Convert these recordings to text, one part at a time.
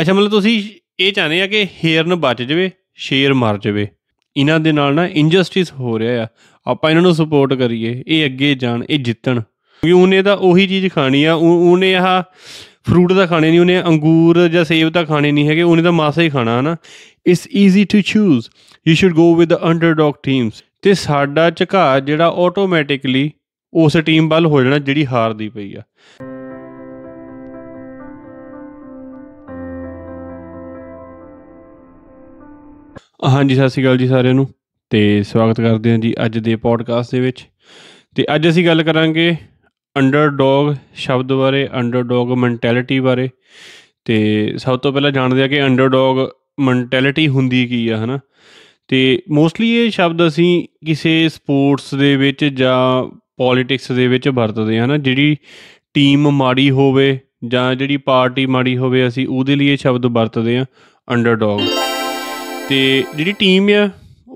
ਅੱਛਾ ਮਤਲਬ ਤੁਸੀਂ ਇਹ ਚਾਹਨੇ ਆ ਕਿ ਹੇਰਨ ਬਚ ਜਵੇ ਸ਼ੇਰ ਮਰ ਜਵੇ ਇਹਨਾਂ ਦੇ ਨਾਲ ਨਾ ਇਨਜਸਟਿਸ ਹੋ ਰਿਹਾ ਆ ਆਪਾਂ ਇਹਨਾਂ ਨੂੰ ਸਪੋਰਟ ਕਰੀਏ ਇਹ ਅੱਗੇ ਜਾਣ ਇਹ ਜਿੱਤਣ ਕਿਉਂਕਿ ਉਹਨੇ ਤਾਂ ਉਹੀ ਚੀਜ਼ ਖਾਣੀ ਆ ਉਹਨੇ ਆ ਫਰੂਟ ਦਾ ਖਾਣੇ ਨਹੀਂ ਉਹਨੇ ਅੰਗੂਰ ਜਾਂ ਸੇਬ ਦਾ ਖਾਣੇ ਨਹੀਂ ਹੈਗੇ ਉਹਨੇ ਤਾਂ ਮਾਸਾ ਹੀ ਖਾਣਾ ਹਨਾ it's easy to choose you should go with the underdog teams ਤੇ ਸਾਡਾ ਝਕਾ ਜਿਹੜਾ ਆਟੋਮੈਟਿਕਲੀ ਉਸ ਟੀਮ ਵੱਲ ਹੋ ਜਾਣਾ ਜਿਹੜੀ ਹਾਰਦੀ ਪਈ ਆ ਹਾਂਜੀ ਸਤਿ ਸ਼੍ਰੀ ਅਕਾਲ ਜੀ ਸਾਰਿਆਂ ਨੂੰ ਤੇ ਸਵਾਗਤ ਕਰਦੇ ਹਾਂ ਜੀ ਅੱਜ ਦੇ ਪੋਡਕਾਸਟ ਦੇ ਵਿੱਚ ਤੇ ਅੱਜ ਅਸੀਂ ਗੱਲ ਕਰਾਂਗੇ ਅੰਡਰਡੌਗ ਸ਼ਬਦ ਬਾਰੇ ਅੰਡਰਡੌਗ ਮੈਂਟੈਲਿਟੀ ਬਾਰੇ ਤੇ ਸਭ ਤੋਂ ਪਹਿਲਾਂ ਜਾਣਦੇ ਆ ਕਿ ਅੰਡਰਡੌਗ ਮੈਂਟੈਲਿਟੀ ਹੁੰਦੀ ਕੀ ਆ ਹਨਾ ਤੇ ਮੋਸਟਲੀ ਇਹ ਸ਼ਬਦ ਅਸੀਂ ਕਿਸੇ ਸਪੋਰਟਸ ਦੇ ਵਿੱਚ ਜਾਂ ਪੋਲਿਟਿਕਸ ਦੇ ਵਿੱਚ ਵਰਤਦੇ ਹਾਂ ਹਨਾ ਜਿਹੜੀ ਟੀਮ ਮਾੜੀ ਹੋਵੇ ਜਾਂ ਜਿਹੜੀ ਪਾਰਟੀ ਮਾੜੀ ਹੋਵੇ ਅਸੀਂ ਉਹਦੇ ਲਈ ਇਹ ਸ਼ਬਦ ਵਰਤਦੇ ਆ ਅੰਡਰਡੌਗ ਤੇ ਜਿਹੜੀ ਟੀਮ ਆ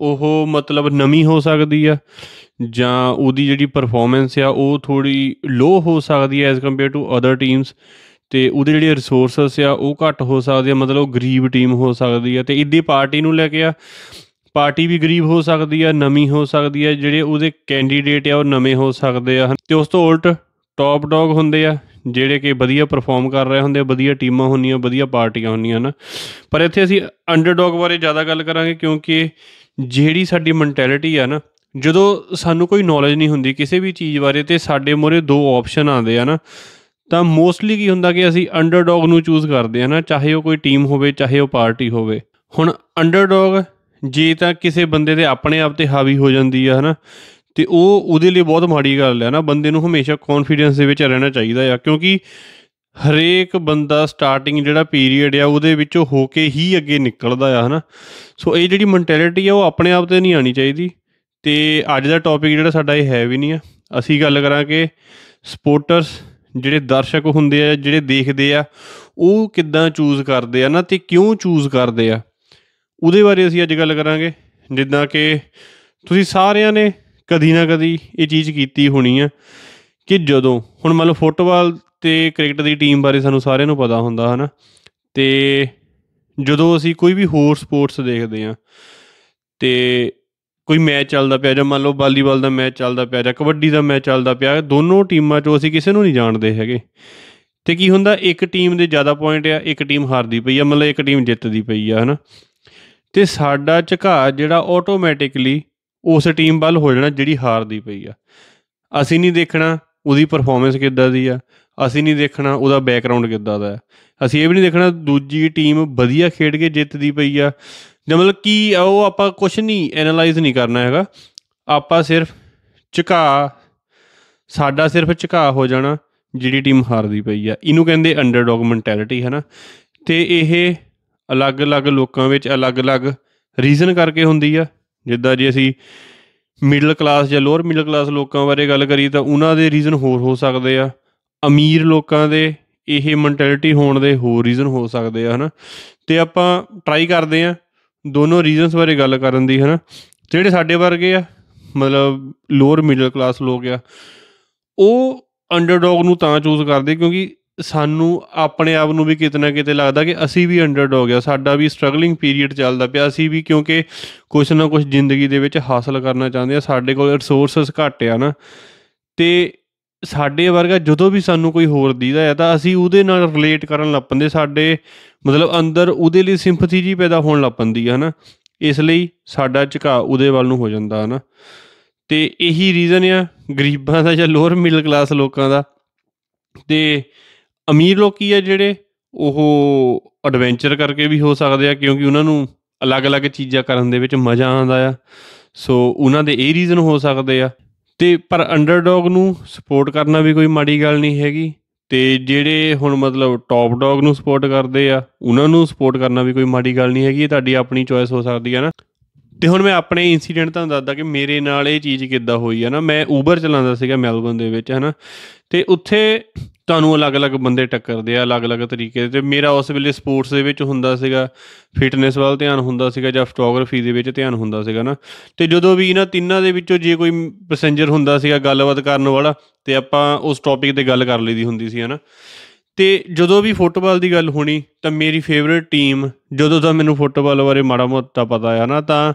ਉਹ ਮਤਲਬ ਨਵੀਂ ਹੋ ਸਕਦੀ ਆ ਜਾਂ ਉਹਦੀ ਜਿਹੜੀ ਪਰਫਾਰਮੈਂਸ ਆ ਉਹ ਥੋੜੀ ਲੋ ਹੋ ਸਕਦੀ ਹੈ as compare to other teams ਤੇ ਉਹਦੇ ਜਿਹੜੇ ਰਿਸੋਰਸਸ ਆ ਉਹ ਘੱਟ ਹੋ ਸਕਦੇ ਆ ਮਤਲਬ ਉਹ ਗਰੀਬ ਟੀਮ ਹੋ ਸਕਦੀ ਆ ਤੇ ਇਦੀ ਪਾਰਟੀ ਨੂੰ ਲੈ ਕੇ ਆ ਪਾਰਟੀ ਵੀ ਗਰੀਬ ਹੋ ਸਕਦੀ ਆ ਨਵੀਂ ਹੋ ਸਕਦੀ ਆ ਜਿਹੜੇ ਉਹਦੇ ਕੈਂਡੀਡੇਟ ਆ ਉਹ ਨਵੇਂ ਹੋ ਸਕਦੇ ਆ ਤੇ ਉਸ ਤੋਂ ਉਲਟ ਟੌਪ ਡੌਗ ਹੁੰਦੇ ਆ ਜਿਹੜੇ ਕਿ ਵਧੀਆ ਪਰਫਾਰਮ ਕਰ ਰਹੇ ਹੁੰਦੇ ਵਧੀਆ ਟੀਮਾਂ ਹੁੰਦੀਆਂ ਵਧੀਆ ਪਾਰਟੀਆਂ ਹੁੰਦੀਆਂ ਨਾ ਪਰ ਇੱਥੇ ਅਸੀਂ ਅੰਡਰਡੌਗ ਬਾਰੇ ਜ਼ਿਆਦਾ ਗੱਲ ਕਰਾਂਗੇ ਕਿਉਂਕਿ ਜਿਹੜੀ ਸਾਡੀ ਮੈਂਟੈਲਿਟੀ ਆ ਨਾ ਜਦੋਂ ਸਾਨੂੰ ਕੋਈ ਨੌਲੇਜ ਨਹੀਂ ਹੁੰਦੀ ਕਿਸੇ ਵੀ ਚੀਜ਼ ਬਾਰੇ ਤੇ ਸਾਡੇ ਮੋਰੇ ਦੋ ਆਪਸ਼ਨ ਆਉਂਦੇ ਆ ਨਾ ਤਾਂ ਮੋਸਟਲੀ ਕੀ ਹੁੰਦਾ ਕਿ ਅਸੀਂ ਅੰਡਰਡੌਗ ਨੂੰ ਚੂਜ਼ ਕਰਦੇ ਆ ਨਾ ਚਾਹੇ ਉਹ ਕੋਈ ਟੀਮ ਹੋਵੇ ਚਾਹੇ ਉਹ ਪਾਰਟੀ ਹੋਵੇ ਹੁਣ ਅੰਡਰਡੌਗ ਜੇ ਤਾਂ ਕਿਸੇ ਬੰਦੇ ਦੇ ਆਪਣੇ ਆਪ ਤੇ ਹਾਵੀ ਹੋ ਜਾਂਦੀ ਆ ਹਨਾ ਤੇ ਉਹ ਉਹਦੇ ਲਈ ਬਹੁਤ ਮਾੜੀ ਗੱਲ ਹੈ ਨਾ ਬੰਦੇ ਨੂੰ ਹਮੇਸ਼ਾ ਕੌਨਫੀਡੈਂਸ ਦੇ ਵਿੱਚ ਰਹਿਣਾ ਚਾਹੀਦਾ ਆ ਕਿਉਂਕਿ ਹਰੇਕ ਬੰਦਾ ਸਟਾਰਟਿੰਗ ਜਿਹੜਾ ਪੀਰੀਅਡ ਆ ਉਹਦੇ ਵਿੱਚੋਂ ਹੋ ਕੇ ਹੀ ਅੱਗੇ ਨਿਕਲਦਾ ਆ ਹਨਾ ਸੋ ਇਹ ਜਿਹੜੀ ਮੈਂਟੈਲਿਟੀ ਆ ਉਹ ਆਪਣੇ ਆਪ ਤੇ ਨਹੀਂ ਆਣੀ ਚਾਹੀਦੀ ਤੇ ਅੱਜ ਦਾ ਟੌਪਿਕ ਜਿਹੜਾ ਸਾਡਾ ਇਹ ਹੈ ਵੀ ਨਹੀਂ ਆ ਅਸੀਂ ਗੱਲ ਕਰਾਂਗੇ ਸਪੋਰਟਰਸ ਜਿਹੜੇ ਦਰਸ਼ਕ ਹੁੰਦੇ ਆ ਜਿਹੜੇ ਦੇਖਦੇ ਆ ਉਹ ਕਿੱਦਾਂ ਚੂਜ਼ ਕਰਦੇ ਆ ਨਾ ਤੇ ਕਿਉਂ ਚੂਜ਼ ਕਰਦੇ ਆ ਉਹਦੇ ਬਾਰੇ ਅਸੀਂ ਅੱਜ ਗੱਲ ਕਰਾਂਗੇ ਜਿੱਦਾਂ ਕਿ ਤੁਸੀਂ ਸਾਰਿਆਂ ਨੇ ਕਦੀ ਨਾ ਕਦੀ ਇਹ ਚੀਜ਼ ਕੀਤੀ ਹੋਣੀ ਆ ਕਿ ਜਦੋਂ ਹੁਣ ਮੰਨ ਲਓ ਫੁੱਟਬਾਲ ਤੇ ਕ੍ਰਿਕਟ ਦੀ ਟੀਮ ਬਾਰੇ ਸਾਨੂੰ ਸਾਰਿਆਂ ਨੂੰ ਪਤਾ ਹੁੰਦਾ ਹਨਾ ਤੇ ਜਦੋਂ ਅਸੀਂ ਕੋਈ ਵੀ ਹੋਰ ਸਪੋਰਟਸ ਦੇਖਦੇ ਆ ਤੇ ਕੋਈ ਮੈਚ ਚੱਲਦਾ ਪਿਆ ਜਾਂ ਮੰਨ ਲਓ ਵਾਲੀਬਾਲ ਦਾ ਮੈਚ ਚੱਲਦਾ ਪਿਆ ਜਾਂ ਕਬੱਡੀ ਦਾ ਮੈਚ ਚੱਲਦਾ ਪਿਆ ਦੋਨੋਂ ਟੀਮਾਂ 'ਚੋਂ ਅਸੀਂ ਕਿਸੇ ਨੂੰ ਨਹੀਂ ਜਾਣਦੇ ਹੈਗੇ ਤੇ ਕੀ ਹੁੰਦਾ ਇੱਕ ਟੀਮ ਦੇ ਜ਼ਿਆਦਾ ਪੁਆਇੰਟ ਆ ਇੱਕ ਟੀਮ ਹਾਰਦੀ ਪਈ ਆ ਮਤਲਬ ਇੱਕ ਟੀਮ ਜਿੱਤਦੀ ਪਈ ਆ ਹਨਾ ਤੇ ਸਾਡਾ ਝਕਾ ਜਿਹੜਾ ਆਟੋਮੈਟਿਕਲੀ ਉਸ ਟੀਮ ਵੱਲ ਹੋ ਜਾਣਾ ਜਿਹੜੀ ਹਾਰਦੀ ਪਈ ਆ ਅਸੀਂ ਨਹੀਂ ਦੇਖਣਾ ਉਹਦੀ ਪਰਫਾਰਮੈਂਸ ਕਿੱਦਾਂ ਦੀ ਆ ਅਸੀਂ ਨਹੀਂ ਦੇਖਣਾ ਉਹਦਾ ਬੈਕਗ੍ਰਾਉਂਡ ਕਿੱਦਾਂ ਦਾ ਹੈ ਅਸੀਂ ਇਹ ਵੀ ਨਹੀਂ ਦੇਖਣਾ ਦੂਜੀ ਟੀਮ ਵਧੀਆ ਖੇਡ ਕੇ ਜਿੱਤਦੀ ਪਈ ਆ ਜਾਂ ਮਤਲਬ ਕੀ ਉਹ ਆਪਾਂ ਕੁਝ ਨਹੀਂ ਐਨਾਲਾਈਜ਼ ਨਹੀਂ ਕਰਨਾ ਹੈਗਾ ਆਪਾਂ ਸਿਰਫ ਝੁਕਾ ਸਾਡਾ ਸਿਰਫ ਝੁਕਾ ਹੋ ਜਾਣਾ ਜਿਹੜੀ ਟੀਮ ਹਾਰਦੀ ਪਈ ਆ ਇਹਨੂੰ ਕਹਿੰਦੇ ਅੰਡਰਡੌਗ ਮੈਂਟੈਲਿਟੀ ਹੈ ਨਾ ਤੇ ਇਹ ਅਲੱਗ-ਅਲੱਗ ਲੋਕਾਂ ਵਿੱਚ ਅਲੱਗ-ਅਲੱਗ ਰੀਜ਼ਨ ਕਰਕੇ ਹੁੰਦੀ ਆ ਜਿੱਦਾਂ ਜੇ ਅਸੀਂ ਮਿਡਲ ਕਲਾਸ ਜਾਂ ਲੋਅਰ ਮਿਡਲ ਕਲਾਸ ਲੋਕਾਂ ਬਾਰੇ ਗੱਲ ਕਰੀ ਤਾਂ ਉਹਨਾਂ ਦੇ ਰੀਜ਼ਨ ਹੋਰ ਹੋ ਸਕਦੇ ਆ ਅਮੀਰ ਲੋਕਾਂ ਦੇ ਇਹ ਮੈਂਟੈਲਿਟੀ ਹੋਣ ਦੇ ਹੋਰ ਰੀਜ਼ਨ ਹੋ ਸਕਦੇ ਆ ਹਨਾ ਤੇ ਆਪਾਂ ਟਰਾਈ ਕਰਦੇ ਆ ਦੋਨੋਂ ਰੀਜ਼ਨਸ ਬਾਰੇ ਗੱਲ ਕਰਨ ਦੀ ਹਨਾ ਜਿਹੜੇ ਸਾਡੇ ਵਰਗੇ ਆ ਮਤਲਬ ਲੋਅਰ ਮਿਡਲ ਕਲਾਸ ਲੋਕ ਆ ਉਹ ਅੰਡਰਡੌਗ ਨੂੰ ਤਾਂ ਚੂਜ਼ ਕਰਦੇ ਕਿਉਂਕਿ ਸਾਨੂੰ ਆਪਣੇ ਆਪ ਨੂੰ ਵੀ ਕਿਤਨਾ ਕਿਤੇ ਲੱਗਦਾ ਕਿ ਅਸੀਂ ਵੀ ਅੰਡਰਡੌਗ ਆ ਸਾਡਾ ਵੀ ਸਟਰਗਲਿੰਗ ਪੀਰੀਅਡ ਚੱਲਦਾ ਪਿਆ ਅਸੀਂ ਵੀ ਕਿਉਂਕਿ ਕੁਝ ਨਾ ਕੁਝ ਜ਼ਿੰਦਗੀ ਦੇ ਵਿੱਚ ਹਾਸਲ ਕਰਨਾ ਚਾਹੁੰਦੇ ਆ ਸਾਡੇ ਕੋਲ ਰਿਸੋਰਸਸ ਘੱਟ ਆ ਨਾ ਤੇ ਸਾਡੇ ਵਰਗਾ ਜਦੋਂ ਵੀ ਸਾਨੂੰ ਕੋਈ ਹੋਰ ਦੀਦਾ ਹੈ ਤਾਂ ਅਸੀਂ ਉਹਦੇ ਨਾਲ ਰਿਲੇਟ ਕਰਨ ਲੱਪੰਦੇ ਸਾਡੇ ਮਤਲਬ ਅੰਦਰ ਉਹਦੇ ਲਈ ਸਿੰਪਥੀ ਜੀ ਪੈਦਾ ਹੋਣ ਲੱਪੰਦੀ ਹੈ ਨਾ ਇਸ ਲਈ ਸਾਡਾ ਝੁਕਾ ਉਹਦੇ ਵੱਲ ਨੂੰ ਹੋ ਜਾਂਦਾ ਹੈ ਨਾ ਤੇ ਇਹੀ ਰੀਜ਼ਨ ਆ ਗਰੀਬਾਂ ਦਾ ਜਾਂ ਲੋਅਰ ਮਿਡਲ ਕਲਾਸ ਲੋਕਾਂ ਦਾ ਤੇ ਅਮੀਰ ਲੋਕ ਕੀ ਆ ਜਿਹੜੇ ਉਹ ਐਡਵੈਂਚਰ ਕਰਕੇ ਵੀ ਹੋ ਸਕਦੇ ਆ ਕਿਉਂਕਿ ਉਹਨਾਂ ਨੂੰ ਅਲੱਗ-ਅਲੱਗ ਚੀਜ਼ਾਂ ਕਰਨ ਦੇ ਵਿੱਚ ਮਜ਼ਾ ਆਉਂਦਾ ਆ ਸੋ ਉਹਨਾਂ ਦੇ ਇਹ ਰੀਜ਼ਨ ਹੋ ਸਕਦੇ ਆ ਤੇ ਪਰ ਅੰਡਰਡੌਗ ਨੂੰ ਸਪੋਰਟ ਕਰਨਾ ਵੀ ਕੋਈ ਮਾੜੀ ਗੱਲ ਨਹੀਂ ਹੈਗੀ ਤੇ ਜਿਹੜੇ ਹੁਣ ਮਤਲਬ ਟੌਪ ਡੌਗ ਨੂੰ ਸਪੋਰਟ ਕਰਦੇ ਆ ਉਹਨਾਂ ਨੂੰ ਸਪੋਰਟ ਕਰਨਾ ਵੀ ਕੋਈ ਮਾੜੀ ਗੱਲ ਨਹੀਂ ਹੈਗੀ ਇਹ ਤੁਹਾਡੀ ਆਪਣੀ ਚੋਇਸ ਹੋ ਸਕਦੀ ਹੈ ਨਾ ਤੇ ਹੁਣ ਮੈਂ ਆਪਣੇ ਇਨਸੀਡੈਂਟ ਤੁਹਾਨੂੰ ਦੱਸਦਾ ਕਿ ਮੇਰੇ ਨਾਲ ਇਹ ਚੀਜ਼ ਕਿੱਦਾਂ ਹੋਈ ਹੈ ਨਾ ਮੈਂ Uber ਚਲਾਉਂਦਾ ਸੀਗਾ ਮੈਲਬਨ ਦੇ ਵਿੱਚ ਹਨਾ ਤੇ ਉੱਥੇ ਤੁਹਾਨੂੰ ਅਲੱਗ-ਅਲੱਗ ਬੰਦੇ ਟੱਕਰਦੇ ਆ ਅਲੱਗ-ਅਲੱਗ ਤਰੀਕੇ ਤੇ ਮੇਰਾ ਉਸ ਵੇਲੇ ਸਪੋਰਟਸ ਦੇ ਵਿੱਚ ਹੁੰਦਾ ਸੀਗਾ ਫਿਟਨੈਸ ਵੱਲ ਧਿਆਨ ਹੁੰਦਾ ਸੀਗਾ ਜਾਂ ਫੋਟੋਗ੍ਰਾਫੀ ਦੇ ਵਿੱਚ ਧਿਆਨ ਹੁੰਦਾ ਸੀਗਾ ਨਾ ਤੇ ਜਦੋਂ ਵੀ ਇਹਨਾਂ ਤਿੰਨਾਂ ਦੇ ਵਿੱਚੋਂ ਜੇ ਕੋਈ ਪੈਸੇਂਜਰ ਹੁੰਦਾ ਸੀਗਾ ਗੱਲਬਾਤ ਕਰਨ ਵਾਲਾ ਤੇ ਆਪਾਂ ਉਸ ਟੌਪਿਕ ਤੇ ਗੱਲ ਕਰ ਲਈਦੀ ਹੁੰਦੀ ਸੀ ਹਨਾ ਤੇ ਜਦੋਂ ਵੀ ਫੁੱਟਬਾਲ ਦੀ ਗੱਲ ਹੋਣੀ ਤਾਂ ਮੇਰੀ ਫੇਵਰਿਟ ਟੀਮ ਜਦੋਂ ਦਾ ਮੈਨੂੰ ਫੁੱਟਬਾਲ ਬਾਰੇ ਮਾੜਾ ਮੋਟਾ ਪਤਾ ਆ ਨਾ ਤਾਂ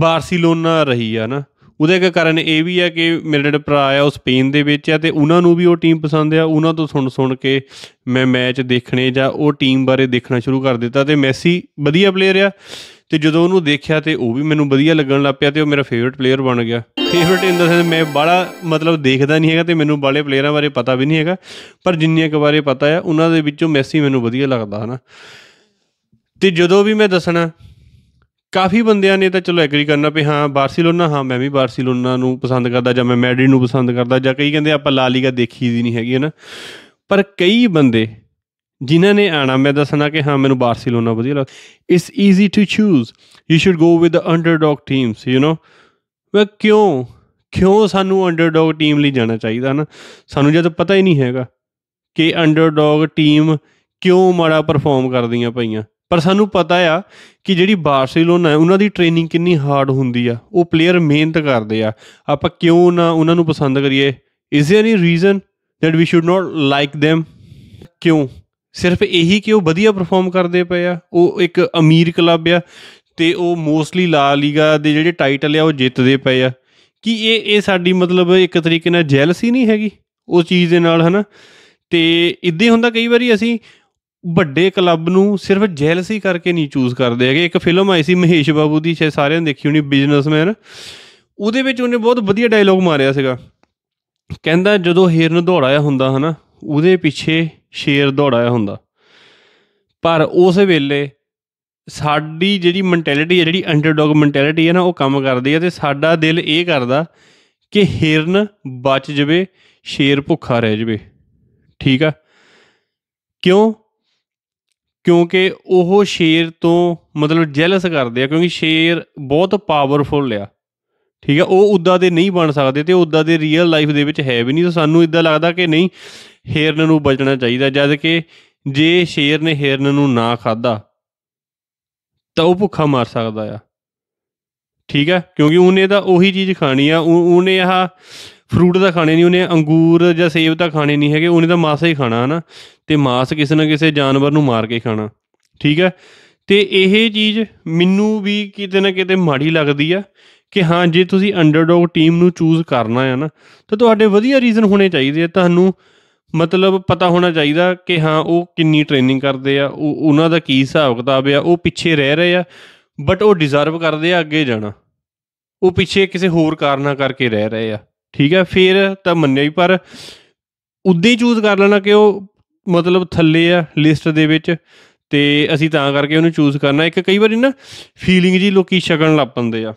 ਬਾਰਸੀਲੋਨਾ ਰਹੀ ਆ ਨਾ ਉਹਦੇ ਇੱਕ ਕਾਰਨ ਇਹ ਵੀ ਹੈ ਕਿ ਮੇਰੇ ਜਿਹੜੇ ਭਰਾ ਆ ਉਹ ਸਪੇਨ ਦੇ ਵਿੱਚ ਆ ਤੇ ਉਹਨਾਂ ਨੂੰ ਵੀ ਉਹ ਟੀਮ ਪਸੰਦ ਆ ਉਹਨਾਂ ਤੋਂ ਸੁਣ ਸੁਣ ਕੇ ਮੈਂ ਮੈਚ ਦੇਖਣੇ ਜਾਂ ਉਹ ਟੀਮ ਬਾਰੇ ਦੇਖਣਾ ਸ਼ੁਰੂ ਕਰ ਦਿੱਤਾ ਤੇ ਮੈਸੀ ਵਧੀਆ ਪਲੇਅਰ ਆ ਤੇ ਜਦੋਂ ਉਹਨੂੰ ਦੇਖਿਆ ਤੇ ਉਹ ਵੀ ਮੈਨੂੰ ਵਧੀਆ ਲੱਗਣ ਲੱਗ ਪਿਆ ਤੇ ਉਹ ਮੇਰਾ ਫੇਵਰਿਟ ਪਲੇਅਰ ਬਣ ਗਿਆ ਫੇਵਰਿਟ ਇਨ ਦਾ ਸੈਂਸ ਮੈਂ ਬੜਾ ਮਤਲਬ ਦੇਖਦਾ ਨਹੀਂ ਹੈਗਾ ਤੇ ਮੈਨੂੰ ਬਾਲੇ ਪਲੇਅਰਾਂ ਬਾਰੇ ਪਤਾ ਵੀ ਨਹੀਂ ਹੈਗਾ ਪਰ ਜਿੰਨੀਆਂ ਕੁ ਬਾਰੇ ਪਤਾ ਆ ਉਹਨਾਂ ਦੇ ਵਿੱਚੋਂ ਮੈਸੀ ਮੈਨੂੰ ਵਧੀਆ ਲੱਗਦਾ ਹਨਾ ਤੇ ਜਦੋਂ ਵੀ ਮੈਂ ਦੱਸਣਾ ਕਾਫੀ ਬੰਦਿਆਂ ਨੇ ਤਾਂ ਚਲੋ ਐਗਰੀ ਕਰਨਾ ਪਈ ਹਾਂ ਬਾਰਸੀਲੋਨਾ ਹਾਂ ਮੈਂ ਵੀ ਬਾਰਸੀਲੋਨਾ ਨੂੰ ਪਸੰਦ ਕਰਦਾ ਜਾਂ ਮੈਂ ਮੈਡਰਿਡ ਨੂੰ ਪਸੰਦ ਕਰਦਾ ਜਾਂ ਕਈ ਕਹਿੰਦੇ ਆਪਾਂ ਲਾ ਲੀਗਾ ਦੇਖੀ ਦੀ ਨਹੀਂ ਹੈਗੀ ਹਨ ਪਰ ਕਈ ਬੰਦੇ ਜਿਨ੍ਹਾਂ ਨੇ ਆਣਾ ਮੈਂ ਦੱਸਣਾ ਕਿ ਹਾਂ ਮੈਨੂੰ ਬਾਰਸੀਲੋਨਾ ਵਧੀਆ ਲੱਗ is easy to choose you should go with the underdog teams you know way ਕਿਉਂ ਕਿਉਂ ਸਾਨੂੰ ਅੰਡਰਡੌਗ ਟੀਮ ਲਈ ਜਾਣਾ ਚਾਹੀਦਾ ਨਾ ਸਾਨੂੰ ਜਦ ਪਤਾ ਹੀ ਨਹੀਂ ਹੈਗਾ ਕਿ ਅੰਡਰਡੌਗ ਟੀਮ ਕਿਉਂ ਮਾੜਾ ਪਰਫਾਰਮ ਕਰਦੀਆਂ ਪਈਆਂ ਪਰ ਸਾਨੂੰ ਪਤਾ ਆ ਕਿ ਜਿਹੜੀ ਬਾਰਸੀਲੋਨਾ ਹੈ ਉਹਨਾਂ ਦੀ ਟ੍ਰੇਨਿੰਗ ਕਿੰਨੀ ਹਾਰਡ ਹੁੰਦੀ ਆ ਉਹ ਪਲੇਅਰ ਮਿਹਨਤ ਕਰਦੇ ਆ ਆਪਾਂ ਕਿਉਂ ਨਾ ਉਹਨਾਂ ਨੂੰ ਪਸੰਦ ਕਰੀਏ is there any reason that we should not like them ਕਿਉਂ ਸਿਰਫ ਇਹੀ ਕਿ ਉਹ ਵਧੀਆ ਪਰਫਾਰਮ ਕਰਦੇ ਪਏ ਆ ਉਹ ਇੱਕ ਅਮੀਰ ਕਲੱਬ ਆ ਤੇ ਉਹ ਮੋਸਟਲੀ ਲਾ ਲੀਗਾ ਦੇ ਜਿਹੜੇ ਟਾਈਟਲ ਆ ਉਹ ਜਿੱਤਦੇ ਪਏ ਆ ਕਿ ਇਹ ਇਹ ਸਾਡੀ ਮਤਲਬ ਇੱਕ ਤਰੀਕੇ ਨਾਲ ਜੈਲਸੀ ਨਹੀਂ ਹੈਗੀ ਉਸ ਚੀਜ਼ ਦੇ ਨਾਲ ਹਨਾ ਤੇ ਇਦਾਂ ਹੁੰਦਾ ਕਈ ਵਾਰੀ ਅਸੀਂ ਵੱਡੇ ਕਲੱਬ ਨੂੰ ਸਿਰਫ ਜੈਲਸੀ ਕਰਕੇ ਨਹੀਂ ਚੂਜ਼ ਕਰਦੇ ਹੈਗੇ ਇੱਕ ਫਿਲਮ ਆਈ ਸੀ ਮਹੇਸ਼ ਬਾਬੂ ਦੀ ਸ਼ਾਇਦ ਸਾਰਿਆਂ ਨੇ ਦੇਖੀ ਹੋਣੀ ਬਿਜ਼ਨਸਮੈਨ ਉਹਦੇ ਵਿੱਚ ਉਹਨੇ ਬਹੁਤ ਵਧੀਆ ਡਾਇਲੌਗ ਮਾਰਿਆ ਸੀਗਾ ਕਹਿੰਦਾ ਜਦੋਂ ਹਿਰਨ ਦੌੜਾਇਆ ਹੁੰਦਾ ਹਨਾ ਉਹਦੇ ਪਿੱਛੇ ਸ਼ੇਰ ਦੌੜਾਇਆ ਹੁੰਦਾ ਪਰ ਉਸ ਵੇਲੇ ਸਾਡੀ ਜਿਹੜੀ ਮੈਂਟੈਲਿਟੀ ਹੈ ਜਿਹੜੀ ਅੰਡਰਡੌਗ ਮੈਂਟੈਲਿਟੀ ਹੈ ਨਾ ਉਹ ਕੰਮ ਕਰਦੀ ਹੈ ਤੇ ਸਾਡਾ ਦਿਲ ਇਹ ਕਰਦਾ ਕਿ ਹਿਰਨ ਬਚ ਜਵੇ ਸ਼ੇਰ ਭੁੱਖਾ ਰਹਿ ਜਵੇ ਠੀਕ ਆ ਕਿਉਂ ਕਿਉਂਕਿ ਉਹ ਸ਼ੇਰ ਤੋਂ ਮਤਲਬ ਜੈਲਸ ਕਰਦੇ ਆ ਕਿਉਂਕਿ ਸ਼ੇਰ ਬਹੁਤ ਪਾਵਰਫੁਲ ਆ ਠੀਕ ਆ ਉਹ ਉਦਾਂ ਦੇ ਨਹੀਂ ਬਣ ਸਕਦੇ ਤੇ ਉਦਾਂ ਦੇ ਰੀਅਲ ਲਾਈਫ ਦੇ ਵਿੱਚ ਹੈ ਵੀ ਨਹੀਂ ਤਾਂ ਸਾਨੂੰ ਇਦਾਂ ਲੱਗਦਾ ਕਿ ਨਹੀਂ ਹੇਰਨ ਨੂੰ ਬਚਣਾ ਚਾਹੀਦਾ ਜਦ ਕਿ ਜੇ ਸ਼ੇਰ ਨੇ ਹੇਰਨ ਨੂੰ ਨਾ ਖਾਦਾ ਤਾਂ ਉਹ ਭੁੱਖਾ ਮਰ ਸਕਦਾ ਆ ਠੀਕ ਆ ਕਿਉਂਕਿ ਉਹਨੇ ਤਾਂ ਉਹੀ ਚੀਜ਼ ਖਾਣੀ ਆ ਉਹਨੇ ਆ ਫਰੂਟ ਤਾਂ ਖਾਣੇ ਨਹੀਂ ਉਹਨੇ ਅੰਗੂਰ ਜਾਂ ਸੇਬ ਤਾਂ ਖਾਣੇ ਨਹੀਂ ਹੈਗੇ ਉਹਨੇ ਤਾਂ ਮਾਸ ਹੀ ਖਾਣਾ ਹਨਾ ਤੇ ਮਾਸ ਕਿਸੇ ਨਾ ਕਿਸੇ ਜਾਨਵਰ ਨੂੰ ਮਾਰ ਕੇ ਖਾਣਾ ਠੀਕ ਹੈ ਤੇ ਇਹ ਚੀਜ਼ ਮੈਨੂੰ ਵੀ ਕਿਤੇ ਨਾ ਕਿਤੇ ਮਾੜੀ ਲੱਗਦੀ ਆ ਕਿ ਹਾਂ ਜੇ ਤੁਸੀਂ ਅੰਡਰਡੌਗ ਟੀਮ ਨੂੰ ਚੂਜ਼ ਕਰਨਾ ਹੈ ਨਾ ਤਾਂ ਤੁਹਾਡੇ ਵਧੀਆ ਰੀਜ਼ਨ ਹੋਣੇ ਚਾਹੀਦੇ ਆ ਤੁਹਾਨੂੰ ਮਤਲਬ ਪਤਾ ਹੋਣਾ ਚਾਹੀਦਾ ਕਿ ਹਾਂ ਉਹ ਕਿੰਨੀ ਟ੍ਰੇਨਿੰਗ ਕਰਦੇ ਆ ਉਹ ਉਹਨਾਂ ਦਾ ਕੀ ਹਿਸਾਬ ਕਿਤਾਬ ਆ ਉਹ ਪਿੱਛੇ ਰਹਿ ਰਹੇ ਆ ਬਟ ਉਹ ਡਿਜ਼ਰਵ ਕਰਦੇ ਆ ਅੱਗੇ ਜਾਣਾ ਉਹ ਪਿੱਛੇ ਕਿਸੇ ਹੋਰ ਕਾਰਨਾ ਕਰਕੇ ਰਹਿ ਰਹੇ ਆ ਠੀਕ ਹੈ ਫੇਰ ਤਾਂ ਮੰਨਿਆ ਹੀ ਪਰ ਉਦੋਂ ਹੀ ਚੂਜ਼ ਕਰ ਲੈਣਾ ਕਿ ਉਹ ਮਤਲਬ ਥੱਲੇ ਆ ਲਿਸਟ ਦੇ ਵਿੱਚ ਤੇ ਅਸੀਂ ਤਾਂ ਕਰਕੇ ਉਹਨੂੰ ਚੂਜ਼ ਕਰਨਾ ਇੱਕ ਕਈ ਵਾਰੀ ਨਾ ਫੀਲਿੰਗ ਜੀ ਲੋਕੀ ਛਕਣ ਲੱਗ ਪੰਦੇ ਆ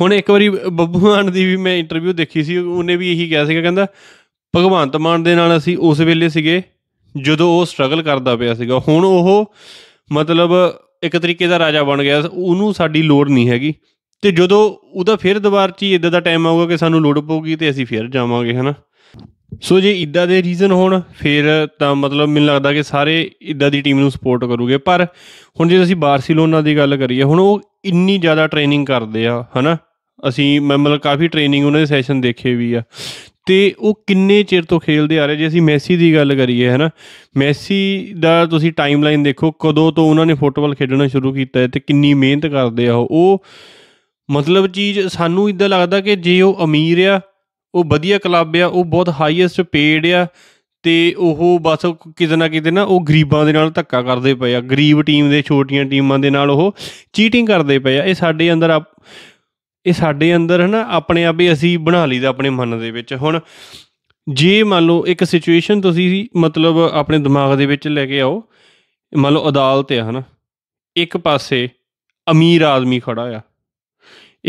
ਹੁਣ ਇੱਕ ਵਾਰੀ ਬੱਬੂ ਮਾਨ ਦੀ ਵੀ ਮੈਂ ਇੰਟਰਵਿਊ ਦੇਖੀ ਸੀ ਉਹਨੇ ਵੀ ਇਹੀ ਕਿਹਾ ਸੀਗਾ ਕਹਿੰਦਾ ਭਗਵੰਤ ਮਾਨ ਦੇ ਨਾਲ ਅਸੀਂ ਉਸ ਵੇਲੇ ਸੀਗੇ ਜਦੋਂ ਉਹ ਸਟਰਗਲ ਕਰਦਾ ਪਿਆ ਸੀਗਾ ਹੁਣ ਉਹ ਮਤਲਬ ਇੱਕ ਤਰੀਕੇ ਦਾ ਰਾਜਾ ਬਣ ਗਿਆ ਉਹਨੂੰ ਸਾਡੀ ਲੋੜ ਨਹੀਂ ਹੈਗੀ ਤੇ ਜਦੋਂ ਉਹਦਾ ਫਿਰ ਦੁਬਾਰਾ ਹੀ ਇਦਾਂ ਦਾ ਟਾਈਮ ਆਊਗਾ ਕਿ ਸਾਨੂੰ ਲੋੜ ਪਊਗੀ ਤੇ ਅਸੀਂ ਫਿਰ ਜਾਵਾਂਗੇ ਹਨਾ ਸੋ ਜੇ ਇਦਾਂ ਦੇ ਰੀਜ਼ਨ ਹੋਣ ਫਿਰ ਤਾਂ ਮਤਲਬ ਮੈਨੂੰ ਲੱਗਦਾ ਕਿ ਸਾਰੇ ਇਦਾਂ ਦੀ ਟੀਮ ਨੂੰ ਸਪੋਰਟ ਕਰੂਗੇ ਪਰ ਹੁਣ ਜੇ ਅਸੀਂ ਬਾਰਸੀਲੋਨਾ ਦੀ ਗੱਲ ਕਰੀਏ ਹੁਣ ਉਹ ਇੰਨੀ ਜ਼ਿਆਦਾ ਟ੍ਰੇਨਿੰਗ ਕਰਦੇ ਆ ਹਨਾ ਅਸੀਂ ਮੈਂ ਮਤਲਬ ਕਾਫੀ ਟ੍ਰੇਨਿੰਗ ਉਹਨਾਂ ਦੇ ਸੈਸ਼ਨ ਦੇਖੇ ਵੀ ਆ ਤੇ ਉਹ ਕਿੰਨੇ ਚਿਰ ਤੋਂ ਖੇਲਦੇ ਆ ਰਹੇ ਜੇ ਅਸੀਂ ਮੈਸੀ ਦੀ ਗੱਲ ਕਰੀਏ ਨਾ ਮੈਸੀ ਦਾ ਤੁਸੀਂ ਟਾਈਮਲਾਈਨ ਦੇਖੋ ਕਦੋਂ ਤੋਂ ਉਹਨਾਂ ਨੇ ਫੁੱਟਬਾਲ ਖੇਡਣਾ ਸ਼ੁਰੂ ਕੀਤਾ ਤੇ ਕਿੰਨੀ ਮਿਹਨਤ ਕਰਦੇ ਆ ਉਹ ਮਤਲਬ ਚੀਜ਼ ਸਾਨੂੰ ਇਦਾਂ ਲੱਗਦਾ ਕਿ ਜੇ ਉਹ ਅਮੀਰ ਆ ਉਹ ਵਧੀਆ ਕਲੱਬ ਆ ਉਹ ਬਹੁਤ ਹਾਈਐਸਟ ਪੇਡ ਆ ਤੇ ਉਹ ਬਸ ਕਿਤੇ ਨਾ ਕਿਤੇ ਨਾ ਉਹ ਗਰੀਬਾਂ ਦੇ ਨਾਲ ਧੱਕਾ ਕਰਦੇ ਪਏ ਆ ਗਰੀਬ ਟੀਮ ਦੇ ਛੋਟੀਆਂ ਟੀਮਾਂ ਦੇ ਨਾਲ ਉਹ ਚੀਟਿੰਗ ਕਰਦੇ ਪਏ ਆ ਇਹ ਸਾਡੇ ਅੰਦਰ ਇਹ ਸਾਡੇ ਅੰਦਰ ਹਨਾ ਆਪਣੇ ਆਪ ਹੀ ਅਸੀਂ ਬਣਾ ਲਈਦਾ ਆਪਣੇ ਮਨ ਦੇ ਵਿੱਚ ਹੁਣ ਜੇ ਮੰਨ ਲਓ ਇੱਕ ਸਿਚੁਏਸ਼ਨ ਤੁਸੀਂ ਮਤਲਬ ਆਪਣੇ ਦਿਮਾਗ ਦੇ ਵਿੱਚ ਲੈ ਕੇ ਆਓ ਮੰਨ ਲਓ ਅਦਾਲਤ ਹੈ ਹਨਾ ਇੱਕ ਪਾਸੇ ਅਮੀਰ ਆਦਮੀ ਖੜਾ ਆ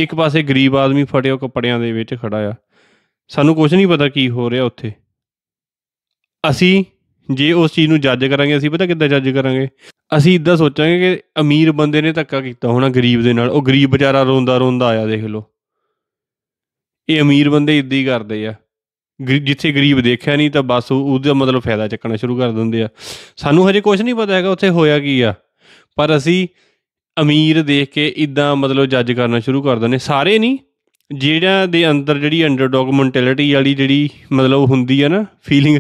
ਇੱਕ ਪਾਸੇ ਗਰੀਬ ਆਦਮੀ ਫਟਿਓ ਕੱਪੜਿਆਂ ਦੇ ਵਿੱਚ ਖੜਾ ਆ ਸਾਨੂੰ ਕੁਝ ਨਹੀਂ ਪਤਾ ਕੀ ਹੋ ਰਿਹਾ ਉੱਥੇ ਅਸੀਂ ਜੇ ਉਸ ਚੀਜ਼ ਨੂੰ ਜੱਜ ਕਰਾਂਗੇ ਅਸੀਂ ਪਤਾ ਕਿੱਦਾਂ ਜੱਜ ਕਰਾਂਗੇ ਅਸੀਂ ਇਦਾਂ ਸੋਚਾਂਗੇ ਕਿ ਅਮੀਰ ਬੰਦੇ ਨੇ ਧੱਕਾ ਕੀਤਾ ਹੋਣਾ ਗਰੀਬ ਦੇ ਨਾਲ ਉਹ ਗਰੀਬ ਵਿਚਾਰਾ ਰੋਂਦਾ ਰੋਂਦਾ ਆਇਆ ਦੇਖ ਲਓ ਇਹ ਅਮੀਰ ਬੰਦੇ ਇਦਾਂ ਹੀ ਕਰਦੇ ਆ ਜਿੱਥੇ ਗਰੀਬ ਦੇਖਿਆ ਨਹੀਂ ਤਾਂ ਬਸ ਉਹਦਾ ਮਤਲਬ ਫਾਇਦਾ ਚੱਕਣਾ ਸ਼ੁਰੂ ਕਰ ਦਿੰਦੇ ਆ ਸਾਨੂੰ ਹਜੇ ਕੁਝ ਨਹੀਂ ਪਤਾ ਹੈਗਾ ਉੱਥੇ ਹੋਇਆ ਕੀ ਆ ਪਰ ਅਸੀਂ ਅਮੀਰ ਦੇਖ ਕੇ ਇਦਾਂ ਮਤਲਬ ਜੱਜ ਕਰਨਾ ਸ਼ੁਰੂ ਕਰ ਦਿੰਦੇ ਸਾਰੇ ਨਹੀਂ ਜਿਹੜਾ ਦੇ ਅੰਦਰ ਜਿਹੜੀ ਅੰਡਰਡੌਗ ਮੈਂਟੈਲਿਟੀ ਵਾਲੀ ਜਿਹੜੀ ਮਤਲਬ ਹੁੰਦੀ ਆ ਨਾ ਫੀਲਿੰਗ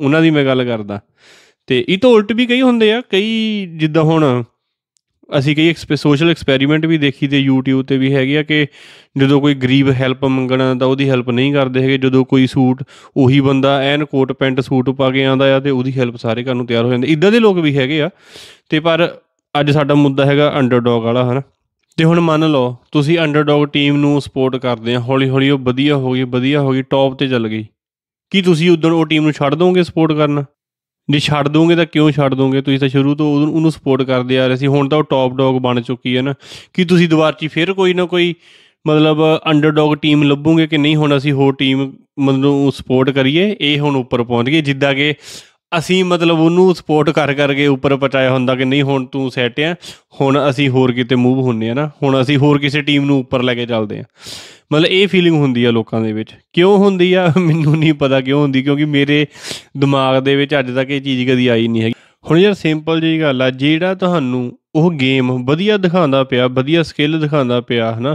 ਉਹਨਾਂ ਦੀ ਮੈਂ ਗੱਲ ਕਰਦਾ ਤੇ ਇਹ ਤੋਂ ਉਲਟ ਵੀ ਕਈ ਹੁੰਦੇ ਆ ਕਈ ਜਿੱਦਾਂ ਹੁਣ ਅਸੀਂ ਕਈ ਸੋਸ਼ਲ ਐਕਸਪੈਰੀਮੈਂਟ ਵੀ ਦੇਖੀ ਤੇ YouTube ਤੇ ਵੀ ਹੈਗੇ ਆ ਕਿ ਜਦੋਂ ਕੋਈ ਗਰੀਬ ਹੈਲਪ ਮੰਗਣਾ ਤਾਂ ਉਹਦੀ ਹੈਲਪ ਨਹੀਂ ਕਰਦੇ ਹੈਗੇ ਜਦੋਂ ਕੋਈ ਸੂਟ ਉਹੀ ਬੰਦਾ ਐਨ ਕੋਟ ਪੈਂਟ ਸੂਟ ਪਾ ਕੇ ਆਂਦਾ ਆ ਤੇ ਉਹਦੀ ਹੈਲਪ ਸਾਰੇ ਕਰਨ ਨੂੰ ਤਿਆਰ ਹੋ ਜਾਂਦੇ ਇਦਾਂ ਦੇ ਲੋਕ ਵੀ ਹੈਗੇ ਆ ਤੇ ਪਰ ਅੱਜ ਸਾਡਾ ਮੁੱਦਾ ਹੈਗਾ ਅੰਡਰਡੌਗ ਵਾਲਾ ਹਨਾ ਤੇ ਹੁਣ ਮੰਨ ਲਓ ਤੁਸੀਂ ਅੰਡਰਡੌਗ ਟੀਮ ਨੂੰ ਸਪੋਰਟ ਕਰਦੇ ਆ ਹੌਲੀ ਹੌਲੀ ਉਹ ਵਧੀਆ ਹੋ ਗਈ ਵਧੀਆ ਹੋ ਗਈ ਟੌਪ ਤੇ ਚੱਲ ਗਈ ਕੀ ਤੁਸੀਂ ਉਦੋਂ ਉਹ ਟੀਮ ਨੂੰ ਛੱਡ ਦੋਗੇ ਸਪੋਰਟ ਕਰਨਾ ਜੇ ਛੱਡ ਦੋਗੇ ਤਾਂ ਕਿਉਂ ਛੱਡ ਦੋਗੇ ਤੁਸੀਂ ਤਾਂ ਸ਼ੁਰੂ ਤੋਂ ਉਹਨੂੰ ਸਪੋਰਟ ਕਰਦੇ ਆ ਰਹੇ ਸੀ ਹੁਣ ਤਾਂ ਉਹ ਟੌਪ ਡੌਗ ਬਣ ਚੁੱਕੀ ਹੈ ਨਾ ਕੀ ਤੁਸੀਂ ਦੁਬਾਰਾ ਚੀ ਫਿਰ ਕੋਈ ਨਾ ਕੋਈ ਮਤਲਬ ਅੰਡਰਡੌਗ ਟੀਮ ਲੱਭੋਗੇ ਕਿ ਨਹੀਂ ਹੁਣ ਅਸੀਂ ਹੋਰ ਟੀਮ ਮਤਲਬ ਸਪੋਰਟ ਕਰੀਏ ਇਹ ਹੁਣ ਉੱਪਰ ਪਹੁੰਚ ਗਈ ਜਿੱਦਾਂ ਕਿ ਅਸੀਂ ਮਤਲਬ ਉਹਨੂੰ ਸਪੋਰਟ ਕਰ ਕਰਕੇ ਉੱਪਰ ਪਚਾਇਆ ਹੁੰਦਾ ਕਿ ਨਹੀਂ ਹੁਣ ਤੂੰ ਸੈਟ ਆ ਹੁਣ ਅਸੀਂ ਹੋਰ ਕਿਤੇ ਮੂਵ ਹੁੰਨੇ ਆ ਨਾ ਹੁਣ ਅਸੀਂ ਹੋਰ ਕਿਸੇ ਟੀਮ ਨੂੰ ਉੱਪਰ ਲੈ ਕੇ ਚੱਲਦੇ ਆ ਮਤਲਬ ਇਹ ਫੀਲਿੰਗ ਹੁੰਦੀ ਆ ਲੋਕਾਂ ਦੇ ਵਿੱਚ ਕਿਉਂ ਹੁੰਦੀ ਆ ਮੈਨੂੰ ਨਹੀਂ ਪਤਾ ਕਿਉਂ ਹੁੰਦੀ ਕਿਉਂਕਿ ਮੇਰੇ ਦਿਮਾਗ ਦੇ ਵਿੱਚ ਅੱਜ ਤੱਕ ਇਹ ਚੀਜ਼ ਕਦੀ ਆਈ ਨਹੀਂ ਹੈਗੀ ਹੁਣ ਯਾਰ ਸਿੰਪਲ ਜੀ ਗੱਲ ਆ ਜਿਹੜਾ ਤੁਹਾਨੂੰ ਉਹ ਗੇਮ ਵਧੀਆ ਦਿਖਾਉਂਦਾ ਪਿਆ ਵਧੀਆ ਸਕਿੱਲ ਦਿਖਾਉਂਦਾ ਪਿਆ ਹਨਾ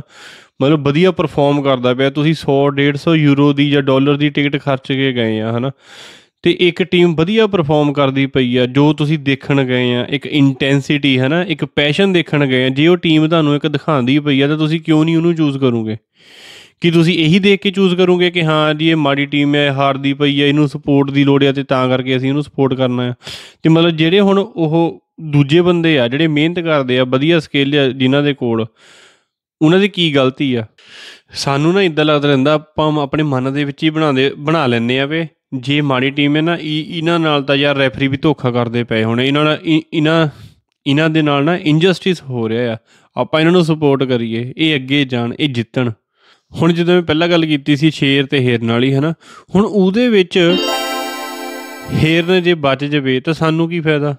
ਮਤਲਬ ਵਧੀਆ ਪਰਫਾਰਮ ਕਰਦਾ ਪਿਆ ਤੁਸੀਂ 100 150 ਯੂਰੋ ਦੀ ਜਾਂ ਡਾਲਰ ਦੀ ਟਿਕਟ ਖਰਚ ਕੇ ਗਏ ਆ ਹਨਾ ਤੇ ਇੱਕ ਟੀਮ ਵਧੀਆ ਪਰਫਾਰਮ ਕਰਦੀ ਪਈ ਆ ਜੋ ਤੁਸੀਂ ਦੇਖਣ ਗਏ ਆ ਇੱਕ ਇੰਟੈਂਸਿਟੀ ਹੈ ਨਾ ਇੱਕ ਪੈਸ਼ਨ ਦੇਖਣ ਗਏ ਆ ਜੇ ਉਹ ਟੀਮ ਤੁਹਾਨੂੰ ਇੱਕ ਦਿਖਾਉਂਦੀ ਪਈ ਆ ਤਾਂ ਤੁਸੀਂ ਕਿਉਂ ਨਹੀਂ ਉਹਨੂੰ ਚੂਜ਼ ਕਰੋਗੇ ਕਿ ਤੁਸੀਂ ਇਹੀ ਦੇਖ ਕੇ ਚੂਜ਼ ਕਰੋਗੇ ਕਿ ਹਾਂ ਜੀ ਇਹ ਮਾੜੀ ਟੀਮ ਹੈ ਹਾਰਦੀ ਪਈ ਹੈ ਇਹਨੂੰ ਸਪੋਰਟ ਦੀ ਲੋੜ ਹੈ ਤੇ ਤਾਂ ਕਰਕੇ ਅਸੀਂ ਇਹਨੂੰ ਸਪੋਰਟ ਕਰਨਾ ਹੈ ਤੇ ਮਤਲਬ ਜਿਹੜੇ ਹੁਣ ਉਹ ਦੂਜੇ ਬੰਦੇ ਆ ਜਿਹੜੇ ਮਿਹਨਤ ਕਰਦੇ ਆ ਵਧੀਆ ਸਕਿੱਲ ਆ ਜਿਨ੍ਹਾਂ ਦੇ ਕੋਲ ਉਹਨਾਂ ਦੀ ਕੀ ਗਲਤੀ ਆ ਸਾਨੂੰ ਨਾ ਇਦਾਂ ਲੱਗਦਾ ਰਹਿੰਦਾ ਆਪਾਂ ਆਪਣੇ ਮਨ ਦੇ ਵਿੱਚ ਹੀ ਬਣਾਉਂਦੇ ਬਣਾ ਲੈਂਦੇ ਆ ਵੇ ਜੇ ਮਾੜੀ ਟੀਮ ਹੈ ਨਾ ਇਹਨਾਂ ਨਾਲ ਤਾਂ ਯਾਰ ਰੈਫਰੀ ਵੀ ਧੋਖਾ ਕਰਦੇ ਪਏ ਹੁਣ ਇਹਨਾਂ ਨਾਲ ਇਹਨਾਂ ਇਹਨਾਂ ਦੇ ਨਾਲ ਨਾ ਇਨਜਸਟਿਸ ਹੋ ਰਿਹਾ ਆ ਆਪਾਂ ਇਹਨਾਂ ਨੂੰ ਸਪੋਰਟ ਕਰੀਏ ਇਹ ਅੱਗੇ ਜਾਣ ਇਹ ਜਿੱਤਣ ਹੁਣ ਜਦੋਂ ਮੈਂ ਪਹਿਲਾਂ ਗੱਲ ਕੀਤੀ ਸੀ ਸ਼ੇਰ ਤੇ ਹੇਰਨ ਵਾਲੀ ਹੈ ਨਾ ਹੁਣ ਉਹਦੇ ਵਿੱਚ ਹੇਰਨ ਜੇ ਬਚ ਜਵੇ ਤਾਂ ਸਾਨੂੰ ਕੀ ਫਾਇਦਾ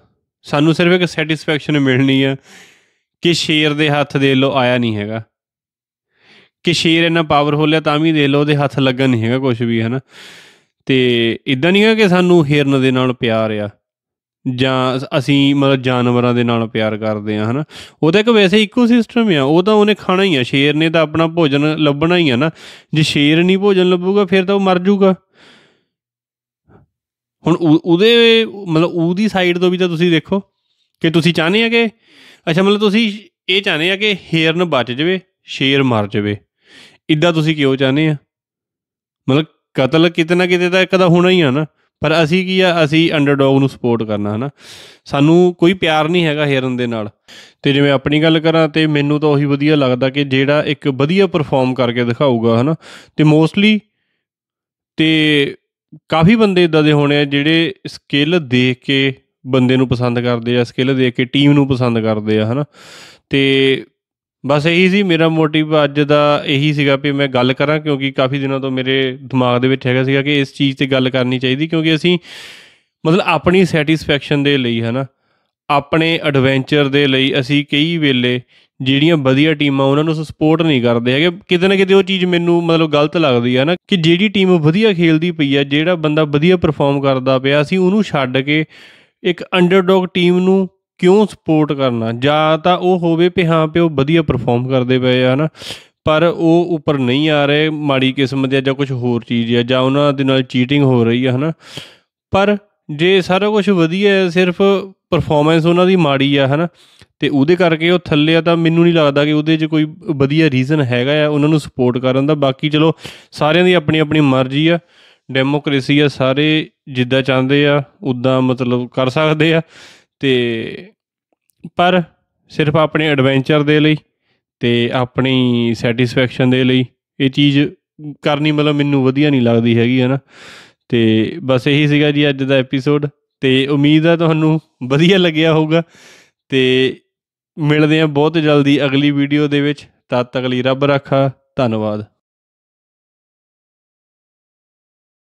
ਸਾਨੂੰ ਸਿਰਫ ਇੱਕ ਸੈਟੀਸਫੈਕਸ਼ਨ ਮਿਲਣੀ ਆ ਕਿ ਸ਼ੇਰ ਦੇ ਹੱਥ ਦੇ ਲੋ ਆਇਆ ਨਹੀਂ ਹੈਗਾ ਕਿ ਸ਼ੇਰ ਇਹਨਾਂ ਪਾਵਰਫੁਲ ਹੈ ਤਾਂ ਵੀ ਦੇ ਲੋ ਉਹਦੇ ਹੱਥ ਲੱਗਣ ਨਹੀਂ ਹੈਗਾ ਕੁਝ ਵੀ ਹੈ ਨਾ ਤੇ ਇਦਾਂ ਨਹੀਂ ਹੈ ਕਿ ਸਾਨੂੰ ਹਿਰਨ ਦੇ ਨਾਲ ਪਿਆਰ ਆ ਜਾਂ ਅਸੀਂ ਮਤਲਬ ਜਾਨਵਰਾਂ ਦੇ ਨਾਲ ਪਿਆਰ ਕਰਦੇ ਆ ਹਨਾ ਉਹ ਤਾਂ ਇੱਕ ਵੈਸੇ ਇਕੋਸਿਸਟਮ ਆ ਉਹ ਤਾਂ ਉਹਨੇ ਖਾਣਾ ਹੀ ਆ ਸ਼ੇਰ ਨੇ ਤਾਂ ਆਪਣਾ ਭੋਜਨ ਲੱਭਣਾ ਹੀ ਆ ਨਾ ਜੇ ਸ਼ੇਰ ਨਹੀਂ ਭੋਜਨ ਲੱਭੂਗਾ ਫਿਰ ਤਾਂ ਉਹ ਮਰ ਜਾਊਗਾ ਹੁਣ ਉਹਦੇ ਮਤਲਬ ਉਹਦੀ ਸਾਈਡ ਤੋਂ ਵੀ ਤਾਂ ਤੁਸੀਂ ਦੇਖੋ ਕਿ ਤੁਸੀਂ ਚਾਹਨੇ ਆ ਕਿ ਅੱਛਾ ਮਤਲਬ ਤੁਸੀਂ ਇਹ ਚਾਹਨੇ ਆ ਕਿ ਹਿਰਨ ਬਚ ਜਾਵੇ ਸ਼ੇਰ ਮਰ ਜਾਵੇ ਇਦਾਂ ਤੁਸੀਂ ਕਿਉਂ ਚਾਹਨੇ ਆ ਮਤਲਬ ਕਤਲ ਕਿਤੇ ਨਾ ਕਿਤੇ ਤਾਂ ਇੱਕ ਦਾ ਹੋਣਾ ਹੀ ਆ ਨਾ ਪਰ ਅਸੀਂ ਕੀ ਆ ਅਸੀਂ ਅੰਡਰਡੌਗ ਨੂੰ ਸਪੋਰਟ ਕਰਨਾ ਹਨਾ ਸਾਨੂੰ ਕੋਈ ਪਿਆਰ ਨਹੀਂ ਹੈਗਾ ਹੇਰਨ ਦੇ ਨਾਲ ਤੇ ਜਿਵੇਂ ਆਪਣੀ ਗੱਲ ਕਰਾਂ ਤੇ ਮੈਨੂੰ ਤਾਂ ਉਹੀ ਵਧੀਆ ਲੱਗਦਾ ਕਿ ਜਿਹੜਾ ਇੱਕ ਵਧੀਆ ਪਰਫਾਰਮ ਕਰਕੇ ਦਿਖਾਊਗਾ ਹਨਾ ਤੇ ਮੋਸਟਲੀ ਤੇ ਕਾਫੀ ਬੰਦੇ ਇਦਾਂ ਦੇ ਹੋਣੇ ਆ ਜਿਹੜੇ ਸਕਿੱਲ ਦੇਖ ਕੇ ਬੰਦੇ ਨੂੰ ਪਸੰਦ ਕਰਦੇ ਆ ਸਕਿੱਲ ਦੇਖ ਕੇ ਟੀਮ ਨੂੰ ਪਸੰਦ ਕਰਦੇ ਆ ਹਨਾ ਤੇ ਬਸ ਇਹੀ ਸੀ ਮੇਰਾ ਮੋਟਿਵ ਅੱਜ ਦਾ ਇਹੀ ਸੀਗਾ ਕਿ ਮੈਂ ਗੱਲ ਕਰਾਂ ਕਿਉਂਕਿ ਕਾਫੀ ਦਿਨਾਂ ਤੋਂ ਮੇਰੇ ਦਿਮਾਗ ਦੇ ਵਿੱਚ ਹੈਗਾ ਸੀਗਾ ਕਿ ਇਸ ਚੀਜ਼ ਤੇ ਗੱਲ ਕਰਨੀ ਚਾਹੀਦੀ ਕਿਉਂਕਿ ਅਸੀਂ ਮਤਲਬ ਆਪਣੀ ਸੈਟੀਸਫੈਕਸ਼ਨ ਦੇ ਲਈ ਹਨਾ ਆਪਣੇ ਐਡਵੈਂਚਰ ਦੇ ਲਈ ਅਸੀਂ ਕਈ ਵੇਲੇ ਜਿਹੜੀਆਂ ਵਧੀਆ ਟੀਮਾਂ ਉਹਨਾਂ ਨੂੰ ਸਪੋਰਟ ਨਹੀਂ ਕਰਦੇ ਹੈਗੇ ਕਿਤੇ ਨਾ ਕਿਤੇ ਉਹ ਚੀਜ਼ ਮੈਨੂੰ ਮਤਲਬ ਗਲਤ ਲੱਗਦੀ ਹੈ ਨਾ ਕਿ ਜਿਹੜੀ ਟੀਮ ਵਧੀਆ ਖੇਲਦੀ ਪਈ ਹੈ ਜਿਹੜਾ ਬੰਦਾ ਵਧੀਆ ਪਰਫਾਰਮ ਕਰਦਾ ਪਿਆ ਅਸੀਂ ਉਹਨੂੰ ਛੱਡ ਕੇ ਇੱਕ ਅੰਡਰਡੌਗ ਟੀਮ ਨੂੰ ਕਿਉਂ ਸਪੋਰਟ ਕਰਨਾ ਜਾਂ ਤਾਂ ਉਹ ਹੋਵੇ ਕਿ ਹਾਂ ਪਿਓ ਵਧੀਆ ਪਰਫਾਰਮ ਕਰਦੇ ਪਏ ਆ ਹਨਾ ਪਰ ਉਹ ਉੱਪਰ ਨਹੀਂ ਆ ਰਹੇ ਮਾੜੀ ਕਿਸਮ ਦੇ ਜਾਂ ਕੁਝ ਹੋਰ ਚੀਜ਼ ਆ ਜਾਂ ਉਹਨਾਂ ਦੇ ਨਾਲ ਚੀਟਿੰਗ ਹੋ ਰਹੀ ਆ ਹਨਾ ਪਰ ਜੇ ਸਾਰਾ ਕੁਝ ਵਧੀਆ ਹੈ ਸਿਰਫ ਪਰਫਾਰਮੈਂਸ ਉਹਨਾਂ ਦੀ ਮਾੜੀ ਆ ਹਨਾ ਤੇ ਉਹਦੇ ਕਰਕੇ ਉਹ ਥੱਲੇ ਆ ਤਾਂ ਮੈਨੂੰ ਨਹੀਂ ਲੱਗਦਾ ਕਿ ਉਹਦੇ 'ਚ ਕੋਈ ਵਧੀਆ ਰੀਜ਼ਨ ਹੈਗਾ ਆ ਉਹਨਾਂ ਨੂੰ ਸਪੋਰਟ ਕਰਨ ਦਾ ਬਾਕੀ ਚਲੋ ਸਾਰਿਆਂ ਦੀ ਆਪਣੀ ਆਪਣੀ ਮਰਜ਼ੀ ਆ ਡੈਮੋਕ੍ਰੇਸੀ ਆ ਸਾਰੇ ਜਿੱਦਾਂ ਚਾਹੁੰਦੇ ਆ ਉਦਾਂ ਮਤਲਬ ਕਰ ਸਕਦੇ ਆ ਤੇ ਪਰ ਸਿਰਫ ਆਪਣੇ ਐਡਵੈਂਚਰ ਦੇ ਲਈ ਤੇ ਆਪਣੀ ਸੈਟੀਸਫੈਕਸ਼ਨ ਦੇ ਲਈ ਇਹ ਚੀਜ਼ ਕਰਨੀ ਮਤਲਬ ਮੈਨੂੰ ਵਧੀਆ ਨਹੀਂ ਲੱਗਦੀ ਹੈਗੀ ਹਨਾ ਤੇ ਬਸ ਇਹੀ ਸੀਗਾ ਜੀ ਅੱਜ ਦਾ ਐਪੀਸੋਡ ਤੇ ਉਮੀਦ ਆ ਤੁਹਾਨੂੰ ਵਧੀਆ ਲੱਗਿਆ ਹੋਊਗਾ ਤੇ ਮਿਲਦੇ ਆ ਬਹੁਤ ਜਲਦੀ ਅਗਲੀ ਵੀਡੀਓ ਦੇ ਵਿੱਚ ਤਦ ਤੱਕ ਲਈ ਰੱਬ ਰੱਖਾ ਧੰਨਵਾਦ